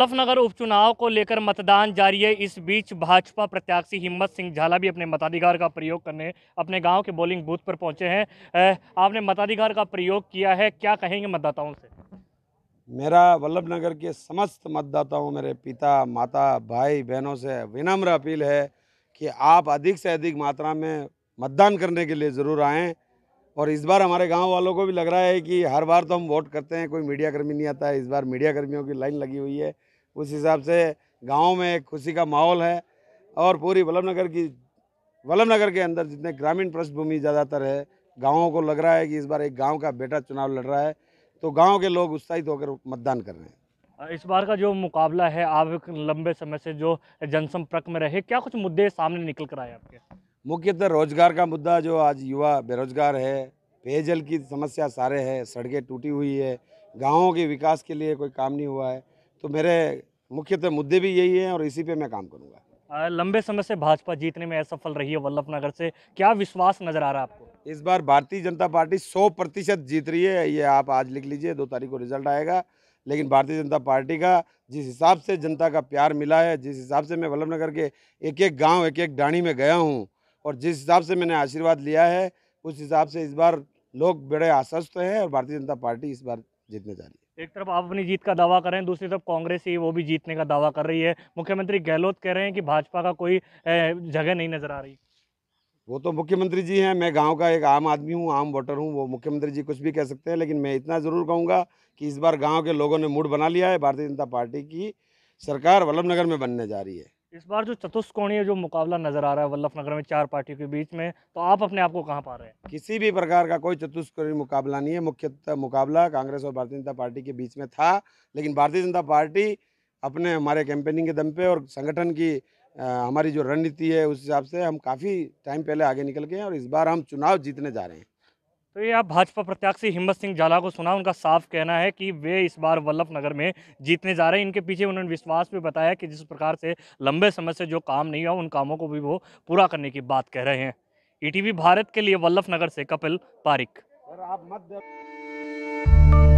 मुजफ्फरनगर उपचुनाव को लेकर मतदान जारी है इस बीच भाजपा प्रत्याशी हिम्मत सिंह झाला भी अपने मताधिकार का प्रयोग करने अपने गांव के बोलिंग बूथ पर पहुंचे हैं आपने मताधिकार का प्रयोग किया है क्या कहेंगे मतदाताओं से मेरा वल्लभ नगर के समस्त मतदाताओं मेरे पिता माता भाई बहनों से विनम्र अपील है कि आप अधिक से अधिक मात्रा में मतदान करने के लिए ज़रूर आएँ और इस बार हमारे गांव वालों को भी लग रहा है कि हर बार तो हम वोट करते हैं कोई मीडियाकर्मी नहीं आता है इस बार मीडियाकर्मियों की लाइन लगी हुई है उस हिसाब से गांव में एक खुशी का माहौल है और पूरी नगर की नगर के अंदर जितने ग्रामीण पृष्ठभूमि ज़्यादातर है गाँवों को लग रहा है कि इस बार एक गाँव का बेटा चुनाव लड़ रहा है तो गाँव के लोग उत्साहित होकर मतदान कर रहे हैं इस बार का जो मुकाबला है आप लंबे समय से जो जनसंपर्क में रहे क्या कुछ मुद्दे सामने निकल कर आए आपके मुख्यतः रोजगार का मुद्दा जो आज युवा बेरोजगार है पेयजल की समस्या सारे है सड़कें टूटी हुई है गाँवों के विकास के लिए कोई काम नहीं हुआ है तो मेरे मुख्यतः मुद्दे भी यही हैं और इसी पे मैं काम करूँगा लंबे समय से भाजपा जीतने में असफल रही है वल्लभ नगर से क्या विश्वास नजर आ रहा है आपको इस बार भारतीय जनता पार्टी 100 प्रतिशत जीत रही है ये आप आज लिख लीजिए दो तारीख को रिजल्ट आएगा लेकिन भारतीय जनता पार्टी का जिस हिसाब से जनता का प्यार मिला है जिस हिसाब से मैं वल्लभ नगर के एक एक गाँव एक एक डाणी में गया हूँ और जिस हिसाब से मैंने आशीर्वाद लिया है उस हिसाब से इस बार लोग बड़े आश्वस्त हैं और भारतीय जनता पार्टी इस बार जीतने जा रही है एक तरफ आप अपनी जीत का दावा कर रहे हैं दूसरी तरफ कांग्रेस ही वो भी जीतने का दावा कर रही है मुख्यमंत्री गहलोत कह रहे हैं कि भाजपा का कोई जगह नहीं नजर आ रही वो तो मुख्यमंत्री जी हैं मैं गांव का एक आम आदमी हूं आम वोटर हूं वो मुख्यमंत्री जी कुछ भी कह सकते हैं लेकिन मैं इतना ज़रूर कहूँगा कि इस बार गाँव के लोगों ने मूड बना लिया है भारतीय जनता पार्टी की सरकार वल्लभ नगर में बनने जा रही है इस बार जो चतुष्कोणीय जो मुकाबला नजर आ रहा है वल्लभ नगर में चार पार्टियों के बीच में तो आप अपने आप को कहाँ पा रहे हैं किसी भी प्रकार का कोई चतुष्कोणीय मुकाबला नहीं है मुख्यतः मुकाबला कांग्रेस और भारतीय जनता पार्टी के बीच में था लेकिन भारतीय जनता पार्टी अपने हमारे कैंपेनिंग के दम पे और संगठन की आ, हमारी जो रणनीति है उस हिसाब से हम काफ़ी टाइम पहले आगे निकल गए हैं और इस बार हम चुनाव जीतने जा रहे हैं तो ये आप भाजपा प्रत्याशी हिम्मत सिंह झाला को सुना उनका साफ कहना है कि वे इस बार वल्लभ नगर में जीतने जा रहे हैं इनके पीछे उन्होंने विश्वास भी बताया कि जिस प्रकार से लंबे समय से जो काम नहीं हुआ उन कामों को भी वो पूरा करने की बात कह रहे हैं ईटीवी भारत के लिए वल्लभ नगर से कपिल पारिक और आप मत